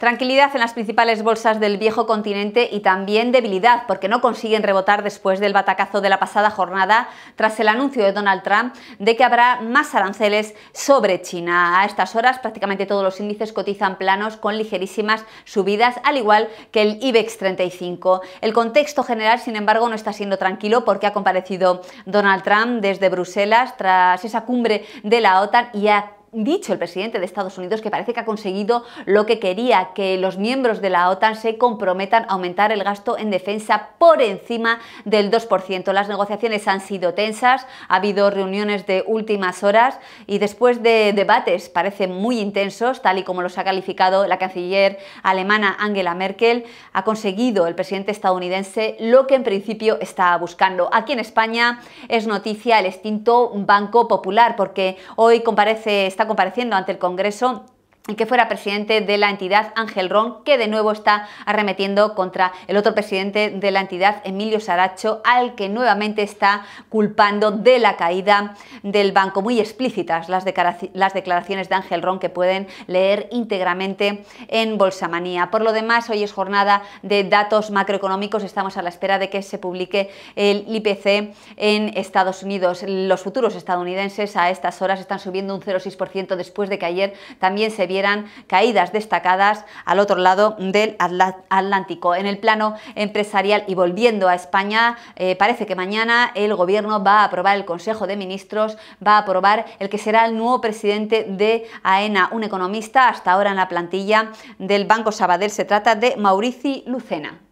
Tranquilidad en las principales bolsas del viejo continente y también debilidad porque no consiguen rebotar después del batacazo de la pasada jornada tras el anuncio de Donald Trump de que habrá más aranceles sobre China. A estas horas prácticamente todos los índices cotizan planos con ligerísimas subidas al igual que el IBEX 35. El contexto general sin embargo no está siendo tranquilo porque ha comparecido Donald Trump desde Bruselas tras esa cumbre de la OTAN y ha dicho el presidente de Estados Unidos que parece que ha conseguido lo que quería, que los miembros de la OTAN se comprometan a aumentar el gasto en defensa por encima del 2%. Las negociaciones han sido tensas, ha habido reuniones de últimas horas y después de debates parecen muy intensos, tal y como los ha calificado la canciller alemana Angela Merkel, ha conseguido el presidente estadounidense lo que en principio estaba buscando. Aquí en España es noticia el extinto Banco Popular, porque hoy comparece está compareciendo ante el Congreso el que fuera presidente de la entidad, Ángel Ron, que de nuevo está arremetiendo contra el otro presidente de la entidad, Emilio Saracho, al que nuevamente está culpando de la caída del banco. Muy explícitas las, declaraciones de Ángel Ron que pueden leer íntegramente en Bolsamanía. Por lo demás, hoy es jornada de datos macroeconómicos. Estamos a la espera de que se publique el IPC en Estados Unidos. Los futuros estadounidenses a estas horas están subiendo un 0,6% después de que ayer también se viera eran caídas destacadas al otro lado del Atlántico. En el plano empresarial y volviendo a España, eh, parece que mañana el Gobierno va a aprobar, el Consejo de Ministros va a aprobar el que será el nuevo presidente de AENA, un economista hasta ahora en la plantilla del Banco Sabadell. Se trata de Maurici Lucena.